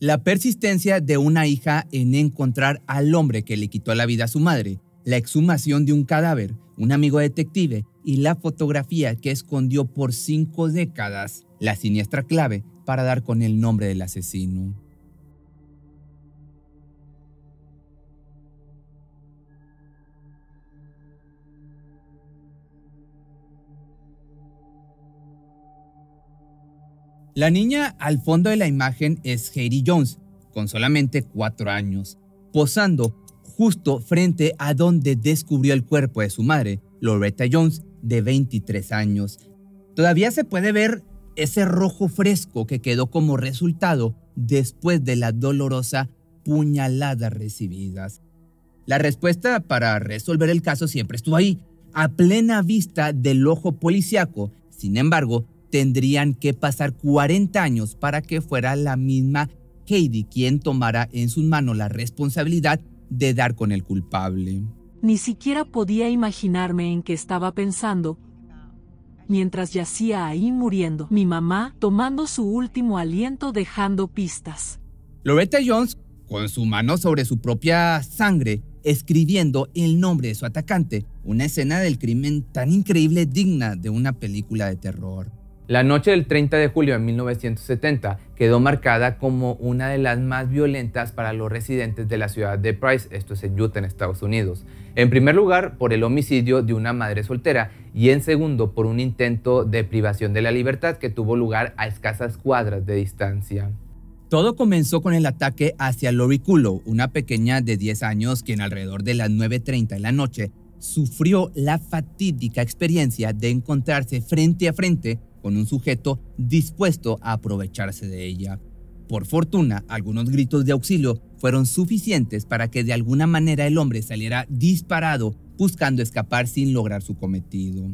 La persistencia de una hija en encontrar al hombre que le quitó la vida a su madre, la exhumación de un cadáver, un amigo detective y la fotografía que escondió por cinco décadas, la siniestra clave para dar con el nombre del asesino. La niña al fondo de la imagen es Heidi Jones, con solamente cuatro años, posando justo frente a donde descubrió el cuerpo de su madre, Loretta Jones, de 23 años. Todavía se puede ver ese rojo fresco que quedó como resultado después de la dolorosa puñalada recibidas. La respuesta para resolver el caso siempre estuvo ahí, a plena vista del ojo policiaco. Sin embargo, tendrían que pasar 40 años para que fuera la misma Heidi quien tomara en sus manos la responsabilidad de dar con el culpable. Ni siquiera podía imaginarme en qué estaba pensando mientras yacía ahí muriendo, mi mamá tomando su último aliento dejando pistas. Loretta Jones, con su mano sobre su propia sangre, escribiendo el nombre de su atacante, una escena del crimen tan increíble digna de una película de terror. La noche del 30 de julio de 1970 quedó marcada como una de las más violentas para los residentes de la ciudad de Price, esto es en Utah, en Estados Unidos. En primer lugar, por el homicidio de una madre soltera y en segundo, por un intento de privación de la libertad que tuvo lugar a escasas cuadras de distancia. Todo comenzó con el ataque hacia Lori Culo, una pequeña de 10 años quien alrededor de las 9.30 de la noche sufrió la fatídica experiencia de encontrarse frente a frente con un sujeto dispuesto a aprovecharse de ella. Por fortuna, algunos gritos de auxilio fueron suficientes para que de alguna manera el hombre saliera disparado buscando escapar sin lograr su cometido.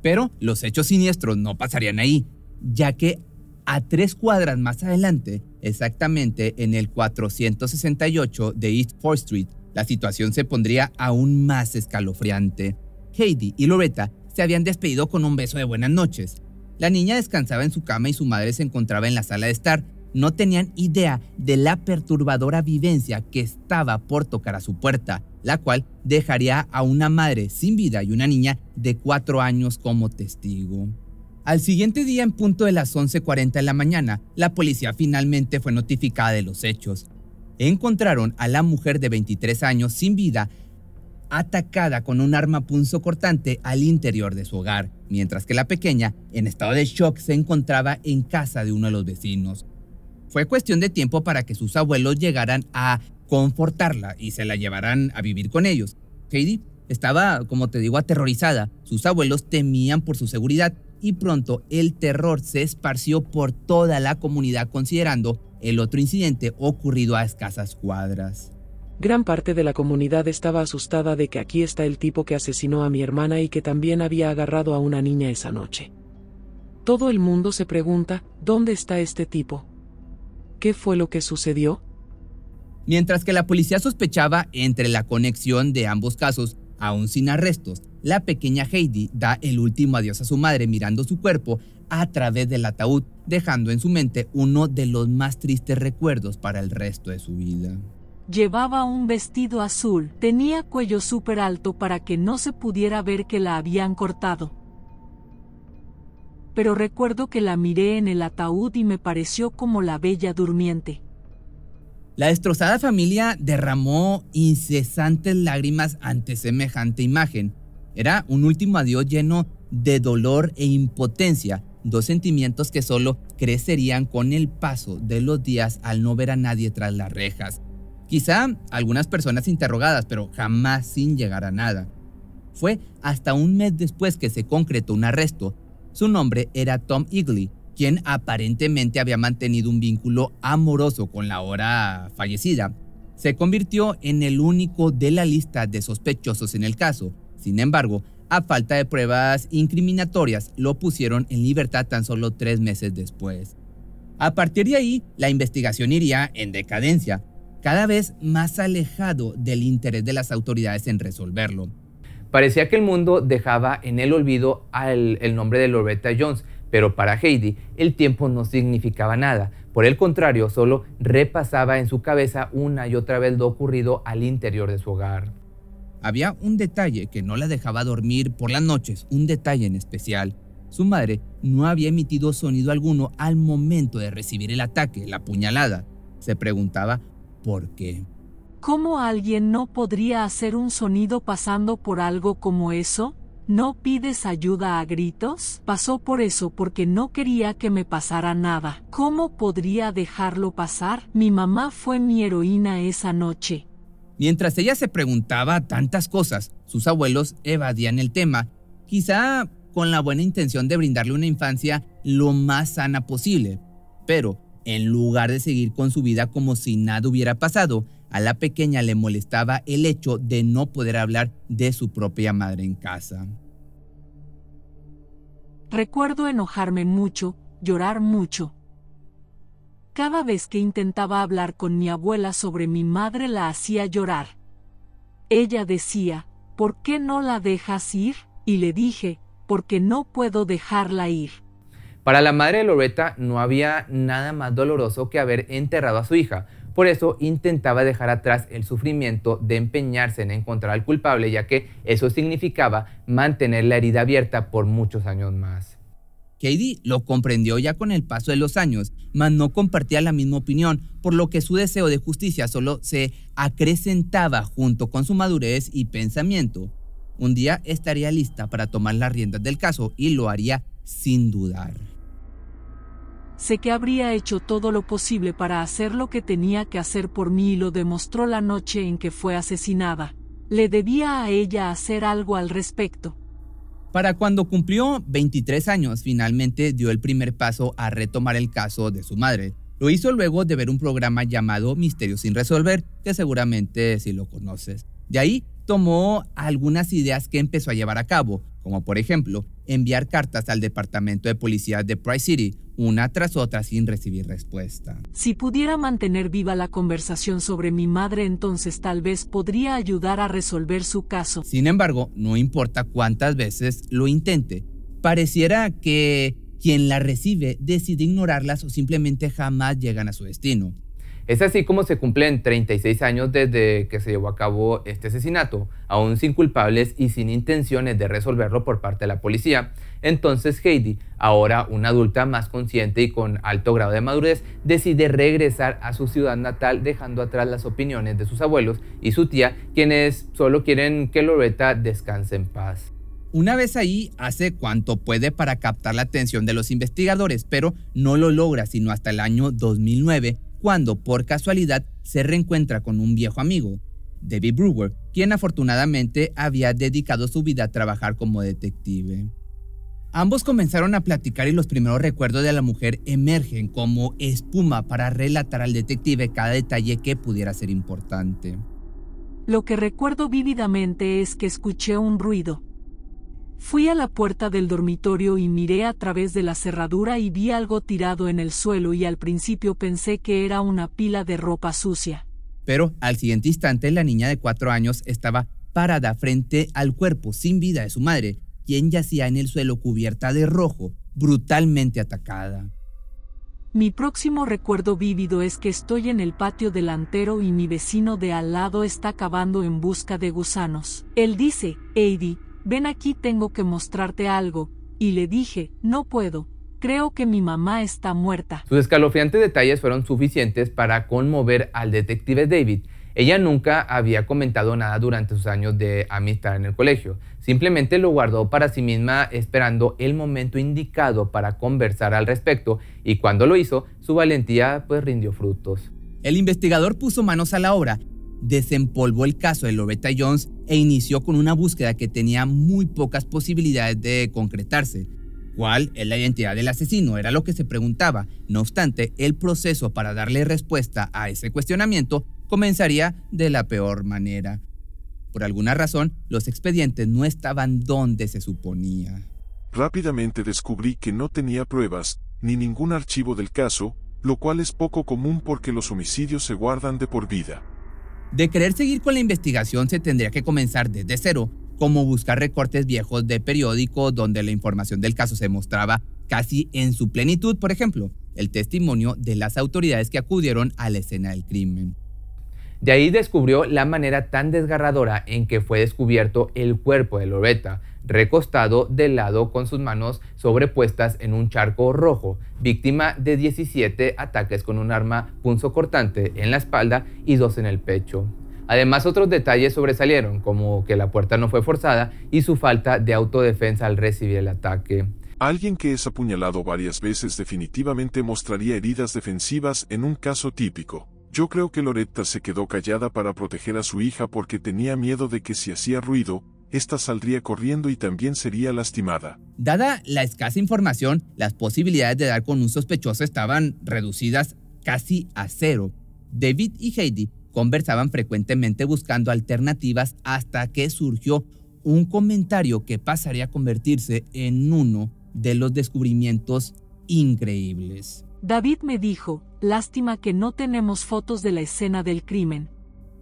Pero los hechos siniestros no pasarían ahí, ya que a tres cuadras más adelante, exactamente en el 468 de East 4th Street, la situación se pondría aún más escalofriante. Heidi y Loretta se habían despedido con un beso de buenas noches, la niña descansaba en su cama y su madre se encontraba en la sala de estar. No tenían idea de la perturbadora vivencia que estaba por tocar a su puerta, la cual dejaría a una madre sin vida y una niña de cuatro años como testigo. Al siguiente día, en punto de las 11.40 de la mañana, la policía finalmente fue notificada de los hechos. Encontraron a la mujer de 23 años sin vida, atacada con un arma cortante al interior de su hogar mientras que la pequeña, en estado de shock, se encontraba en casa de uno de los vecinos. Fue cuestión de tiempo para que sus abuelos llegaran a confortarla y se la llevaran a vivir con ellos. Heidi estaba, como te digo, aterrorizada. Sus abuelos temían por su seguridad y pronto el terror se esparció por toda la comunidad considerando el otro incidente ocurrido a escasas cuadras. Gran parte de la comunidad estaba asustada de que aquí está el tipo que asesinó a mi hermana y que también había agarrado a una niña esa noche. Todo el mundo se pregunta, ¿dónde está este tipo? ¿Qué fue lo que sucedió? Mientras que la policía sospechaba entre la conexión de ambos casos, aún sin arrestos, la pequeña Heidi da el último adiós a su madre mirando su cuerpo a través del ataúd, dejando en su mente uno de los más tristes recuerdos para el resto de su vida. Llevaba un vestido azul, tenía cuello súper alto para que no se pudiera ver que la habían cortado. Pero recuerdo que la miré en el ataúd y me pareció como la bella durmiente. La destrozada familia derramó incesantes lágrimas ante semejante imagen. Era un último adiós lleno de dolor e impotencia, dos sentimientos que solo crecerían con el paso de los días al no ver a nadie tras las rejas. Quizá algunas personas interrogadas, pero jamás sin llegar a nada. Fue hasta un mes después que se concretó un arresto. Su nombre era Tom Eagley, quien aparentemente había mantenido un vínculo amoroso con la hora fallecida. Se convirtió en el único de la lista de sospechosos en el caso. Sin embargo, a falta de pruebas incriminatorias, lo pusieron en libertad tan solo tres meses después. A partir de ahí, la investigación iría en decadencia, cada vez más alejado del interés de las autoridades en resolverlo. Parecía que el mundo dejaba en el olvido al, el nombre de Loretta Jones, pero para Heidi el tiempo no significaba nada. Por el contrario, solo repasaba en su cabeza una y otra vez lo ocurrido al interior de su hogar. Había un detalle que no la dejaba dormir por las noches, un detalle en especial. Su madre no había emitido sonido alguno al momento de recibir el ataque, la puñalada. Se preguntaba qué? ¿Cómo alguien no podría hacer un sonido pasando por algo como eso? ¿No pides ayuda a gritos? Pasó por eso porque no quería que me pasara nada. ¿Cómo podría dejarlo pasar? Mi mamá fue mi heroína esa noche. Mientras ella se preguntaba tantas cosas, sus abuelos evadían el tema, quizá con la buena intención de brindarle una infancia lo más sana posible. Pero en lugar de seguir con su vida como si nada hubiera pasado, a la pequeña le molestaba el hecho de no poder hablar de su propia madre en casa. Recuerdo enojarme mucho, llorar mucho. Cada vez que intentaba hablar con mi abuela sobre mi madre la hacía llorar. Ella decía, ¿por qué no la dejas ir? Y le dije, porque no puedo dejarla ir. Para la madre de Loretta no había nada más doloroso que haber enterrado a su hija, por eso intentaba dejar atrás el sufrimiento de empeñarse en encontrar al culpable, ya que eso significaba mantener la herida abierta por muchos años más. Katie lo comprendió ya con el paso de los años, mas no compartía la misma opinión, por lo que su deseo de justicia solo se acrecentaba junto con su madurez y pensamiento. Un día estaría lista para tomar las riendas del caso y lo haría sin dudar. Sé que habría hecho todo lo posible para hacer lo que tenía que hacer por mí y lo demostró la noche en que fue asesinada. Le debía a ella hacer algo al respecto. Para cuando cumplió 23 años, finalmente dio el primer paso a retomar el caso de su madre. Lo hizo luego de ver un programa llamado Misterios sin resolver, que seguramente si sí lo conoces. De ahí tomó algunas ideas que empezó a llevar a cabo, como por ejemplo enviar cartas al Departamento de Policía de Price City una tras otra sin recibir respuesta. Si pudiera mantener viva la conversación sobre mi madre, entonces tal vez podría ayudar a resolver su caso. Sin embargo, no importa cuántas veces lo intente, pareciera que quien la recibe decide ignorarlas o simplemente jamás llegan a su destino. Es así como se cumplen 36 años desde que se llevó a cabo este asesinato, aún sin culpables y sin intenciones de resolverlo por parte de la policía. Entonces Heidi, ahora una adulta más consciente y con alto grado de madurez, decide regresar a su ciudad natal dejando atrás las opiniones de sus abuelos y su tía, quienes solo quieren que Loreta descanse en paz. Una vez ahí, hace cuanto puede para captar la atención de los investigadores, pero no lo logra sino hasta el año 2009 cuando por casualidad se reencuentra con un viejo amigo, David Brewer, quien afortunadamente había dedicado su vida a trabajar como detective. Ambos comenzaron a platicar y los primeros recuerdos de la mujer emergen como espuma para relatar al detective cada detalle que pudiera ser importante. Lo que recuerdo vívidamente es que escuché un ruido, Fui a la puerta del dormitorio y miré a través de la cerradura y vi algo tirado en el suelo y al principio pensé que era una pila de ropa sucia. Pero al siguiente instante la niña de cuatro años estaba parada frente al cuerpo sin vida de su madre, quien yacía en el suelo cubierta de rojo, brutalmente atacada. Mi próximo recuerdo vívido es que estoy en el patio delantero y mi vecino de al lado está cavando en busca de gusanos. Él dice, Eddie, ven aquí tengo que mostrarte algo, y le dije, no puedo, creo que mi mamá está muerta. Sus escalofriantes detalles fueron suficientes para conmover al detective David. Ella nunca había comentado nada durante sus años de amistad en el colegio. Simplemente lo guardó para sí misma esperando el momento indicado para conversar al respecto y cuando lo hizo, su valentía pues rindió frutos. El investigador puso manos a la obra desempolvó el caso de Loretta Jones e inició con una búsqueda que tenía muy pocas posibilidades de concretarse. ¿Cuál es la identidad del asesino? Era lo que se preguntaba. No obstante, el proceso para darle respuesta a ese cuestionamiento comenzaría de la peor manera. Por alguna razón, los expedientes no estaban donde se suponía. Rápidamente descubrí que no tenía pruebas, ni ningún archivo del caso, lo cual es poco común porque los homicidios se guardan de por vida. De querer seguir con la investigación se tendría que comenzar desde cero, como buscar recortes viejos de periódicos donde la información del caso se mostraba casi en su plenitud, por ejemplo, el testimonio de las autoridades que acudieron a la escena del crimen. De ahí descubrió la manera tan desgarradora en que fue descubierto el cuerpo de Loretta recostado de lado con sus manos sobrepuestas en un charco rojo, víctima de 17 ataques con un arma cortante en la espalda y dos en el pecho. Además, otros detalles sobresalieron, como que la puerta no fue forzada y su falta de autodefensa al recibir el ataque. Alguien que es apuñalado varias veces definitivamente mostraría heridas defensivas en un caso típico. Yo creo que Loretta se quedó callada para proteger a su hija porque tenía miedo de que si hacía ruido, esta saldría corriendo y también sería lastimada. Dada la escasa información, las posibilidades de dar con un sospechoso estaban reducidas casi a cero. David y Heidi conversaban frecuentemente buscando alternativas hasta que surgió un comentario que pasaría a convertirse en uno de los descubrimientos increíbles. David me dijo, lástima que no tenemos fotos de la escena del crimen.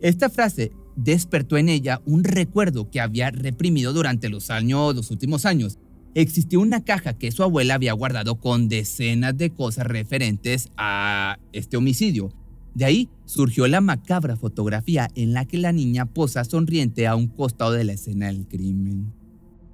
Esta frase despertó en ella un recuerdo que había reprimido durante los años, los últimos años. Existió una caja que su abuela había guardado con decenas de cosas referentes a este homicidio. De ahí surgió la macabra fotografía en la que la niña posa sonriente a un costado de la escena del crimen.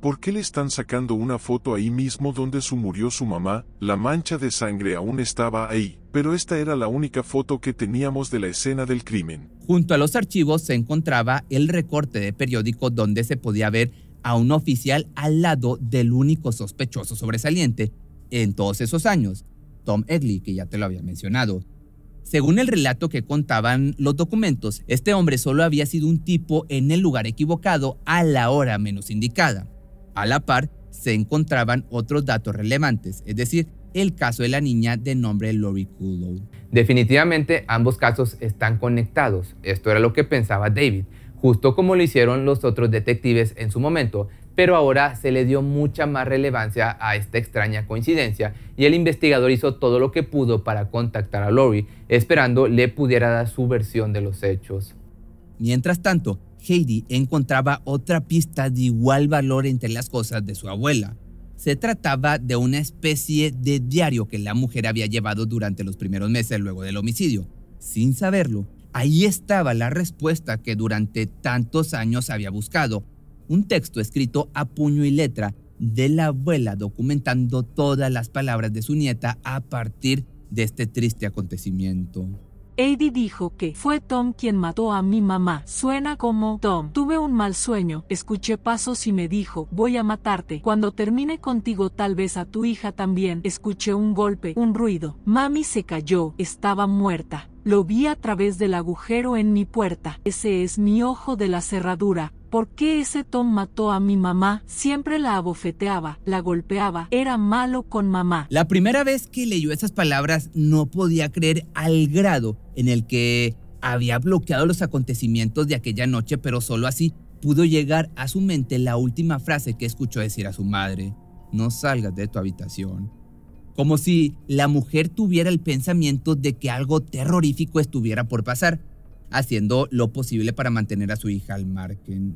¿Por qué le están sacando una foto ahí mismo donde su murió su mamá? La mancha de sangre aún estaba ahí, pero esta era la única foto que teníamos de la escena del crimen. Junto a los archivos se encontraba el recorte de periódico donde se podía ver a un oficial al lado del único sospechoso sobresaliente en todos esos años, Tom Edley, que ya te lo había mencionado. Según el relato que contaban los documentos, este hombre solo había sido un tipo en el lugar equivocado a la hora menos indicada. A la par, se encontraban otros datos relevantes, es decir, el caso de la niña de nombre Lori Kudlow. Definitivamente ambos casos están conectados, esto era lo que pensaba David, justo como lo hicieron los otros detectives en su momento, pero ahora se le dio mucha más relevancia a esta extraña coincidencia y el investigador hizo todo lo que pudo para contactar a Lori, esperando le pudiera dar su versión de los hechos. Mientras tanto, Heidi encontraba otra pista de igual valor entre las cosas de su abuela. Se trataba de una especie de diario que la mujer había llevado durante los primeros meses luego del homicidio. Sin saberlo, ahí estaba la respuesta que durante tantos años había buscado. Un texto escrito a puño y letra de la abuela documentando todas las palabras de su nieta a partir de este triste acontecimiento. Eddie dijo que fue Tom quien mató a mi mamá. Suena como Tom. Tuve un mal sueño, escuché pasos y me dijo, voy a matarte. Cuando termine contigo tal vez a tu hija también, escuché un golpe, un ruido. Mami se cayó, estaba muerta. Lo vi a través del agujero en mi puerta. Ese es mi ojo de la cerradura. ¿Por qué ese Tom mató a mi mamá? Siempre la abofeteaba, la golpeaba, era malo con mamá. La primera vez que leyó esas palabras no podía creer al grado en el que había bloqueado los acontecimientos de aquella noche, pero solo así pudo llegar a su mente la última frase que escuchó decir a su madre. No salgas de tu habitación como si la mujer tuviera el pensamiento de que algo terrorífico estuviera por pasar, haciendo lo posible para mantener a su hija al margen.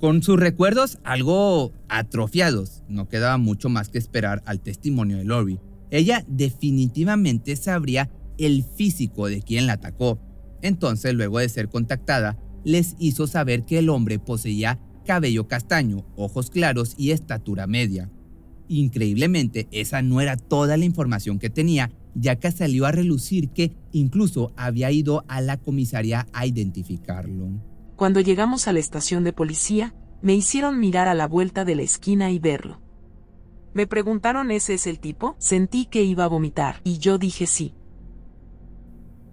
Con sus recuerdos algo atrofiados, no quedaba mucho más que esperar al testimonio de Lori. Ella definitivamente sabría el físico de quien la atacó. Entonces, luego de ser contactada, les hizo saber que el hombre poseía cabello castaño, ojos claros y estatura media. Increíblemente, esa no era toda la información que tenía, ya que salió a relucir que incluso había ido a la comisaría a identificarlo. Cuando llegamos a la estación de policía, me hicieron mirar a la vuelta de la esquina y verlo. Me preguntaron, ¿ese es el tipo? Sentí que iba a vomitar y yo dije sí.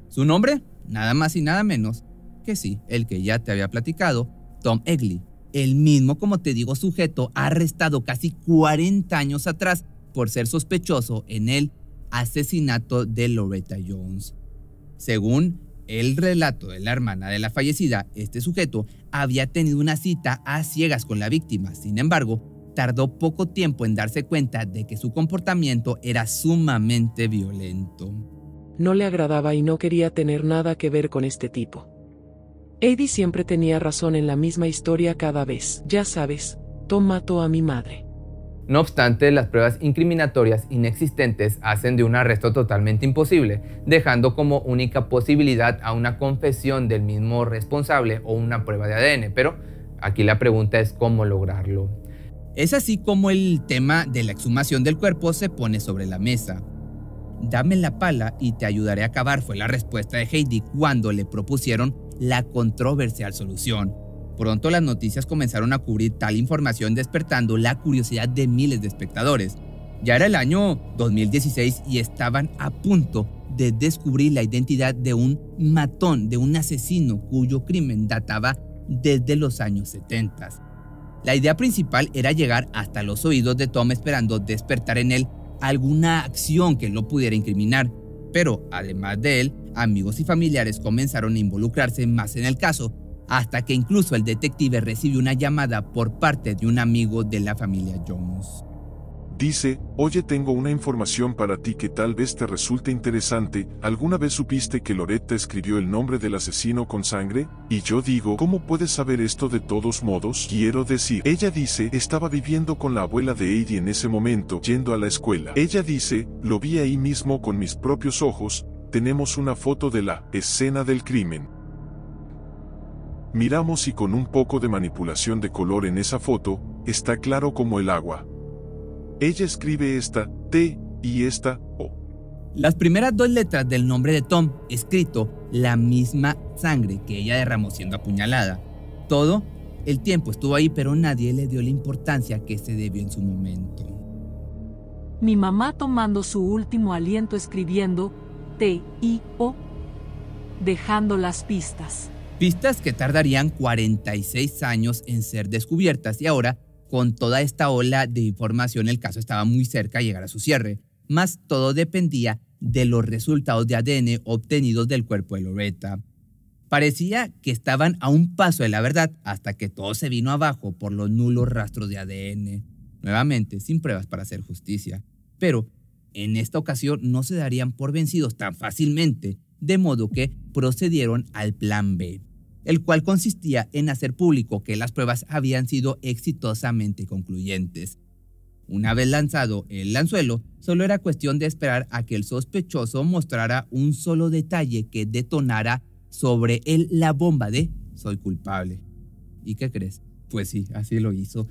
¿Su nombre? Nada más y nada menos que sí, el que ya te había platicado, Tom Egli el mismo, como te digo, sujeto arrestado casi 40 años atrás por ser sospechoso en el asesinato de Loretta Jones. Según el relato de la hermana de la fallecida, este sujeto había tenido una cita a ciegas con la víctima. Sin embargo, tardó poco tiempo en darse cuenta de que su comportamiento era sumamente violento. No le agradaba y no quería tener nada que ver con este tipo. Heidi siempre tenía razón en la misma historia cada vez. Ya sabes, tomato a mi madre. No obstante, las pruebas incriminatorias inexistentes hacen de un arresto totalmente imposible, dejando como única posibilidad a una confesión del mismo responsable o una prueba de ADN, pero aquí la pregunta es cómo lograrlo. Es así como el tema de la exhumación del cuerpo se pone sobre la mesa. Dame la pala y te ayudaré a acabar fue la respuesta de Heidi cuando le propusieron la controversial solución. Pronto las noticias comenzaron a cubrir tal información despertando la curiosidad de miles de espectadores. Ya era el año 2016 y estaban a punto de descubrir la identidad de un matón, de un asesino cuyo crimen databa desde los años 70. La idea principal era llegar hasta los oídos de Tom esperando despertar en él alguna acción que lo pudiera incriminar pero además de él, amigos y familiares comenzaron a involucrarse más en el caso, hasta que incluso el detective recibió una llamada por parte de un amigo de la familia Jones. Dice, oye tengo una información para ti que tal vez te resulte interesante, ¿alguna vez supiste que Loretta escribió el nombre del asesino con sangre? Y yo digo, ¿cómo puedes saber esto de todos modos? Quiero decir, ella dice, estaba viviendo con la abuela de Eddie en ese momento, yendo a la escuela. Ella dice, lo vi ahí mismo con mis propios ojos, tenemos una foto de la escena del crimen. Miramos y con un poco de manipulación de color en esa foto, está claro como el agua. Ella escribe esta T y esta O. Las primeras dos letras del nombre de Tom, escrito la misma sangre que ella derramó siendo apuñalada. Todo el tiempo estuvo ahí, pero nadie le dio la importancia que se debió en su momento. Mi mamá tomando su último aliento escribiendo T y O, dejando las pistas. Pistas que tardarían 46 años en ser descubiertas y ahora con toda esta ola de información el caso estaba muy cerca de llegar a su cierre, Más todo dependía de los resultados de ADN obtenidos del cuerpo de Loretta. Parecía que estaban a un paso de la verdad hasta que todo se vino abajo por los nulos rastros de ADN, nuevamente sin pruebas para hacer justicia. Pero en esta ocasión no se darían por vencidos tan fácilmente, de modo que procedieron al plan B el cual consistía en hacer público que las pruebas habían sido exitosamente concluyentes. Una vez lanzado el lanzuelo, solo era cuestión de esperar a que el sospechoso mostrara un solo detalle que detonara sobre él la bomba de soy culpable. ¿Y qué crees? Pues sí, así lo hizo.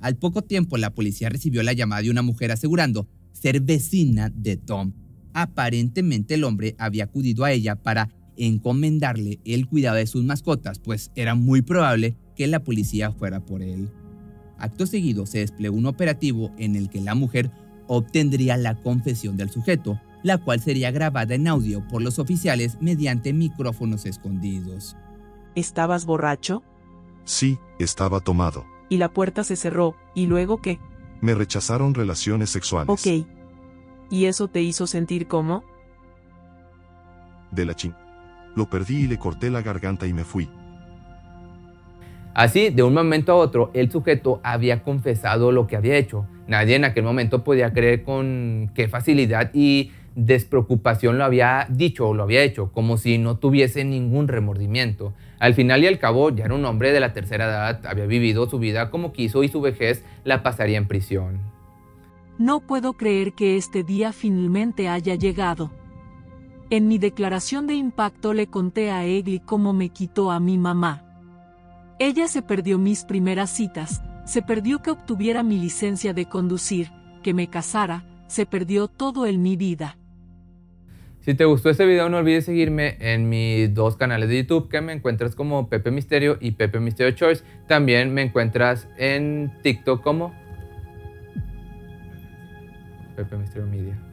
Al poco tiempo la policía recibió la llamada de una mujer asegurando ser vecina de Tom. Aparentemente el hombre había acudido a ella para encomendarle el cuidado de sus mascotas, pues era muy probable que la policía fuera por él. Acto seguido se desplegó un operativo en el que la mujer obtendría la confesión del sujeto, la cual sería grabada en audio por los oficiales mediante micrófonos escondidos. ¿Estabas borracho? Sí, estaba tomado. ¿Y la puerta se cerró? ¿Y luego qué? Me rechazaron relaciones sexuales. Ok. ¿Y eso te hizo sentir cómo? De la chingada lo perdí y le corté la garganta y me fui. Así, de un momento a otro, el sujeto había confesado lo que había hecho. Nadie en aquel momento podía creer con qué facilidad y despreocupación lo había dicho o lo había hecho, como si no tuviese ningún remordimiento. Al final y al cabo, ya era un hombre de la tercera edad, había vivido su vida como quiso y su vejez la pasaría en prisión. No puedo creer que este día finalmente haya llegado. En mi declaración de impacto le conté a Egli cómo me quitó a mi mamá. Ella se perdió mis primeras citas, se perdió que obtuviera mi licencia de conducir, que me casara, se perdió todo en mi vida. Si te gustó este video no olvides seguirme en mis dos canales de YouTube que me encuentras como Pepe Misterio y Pepe Misterio Choice. También me encuentras en TikTok como Pepe Misterio Media.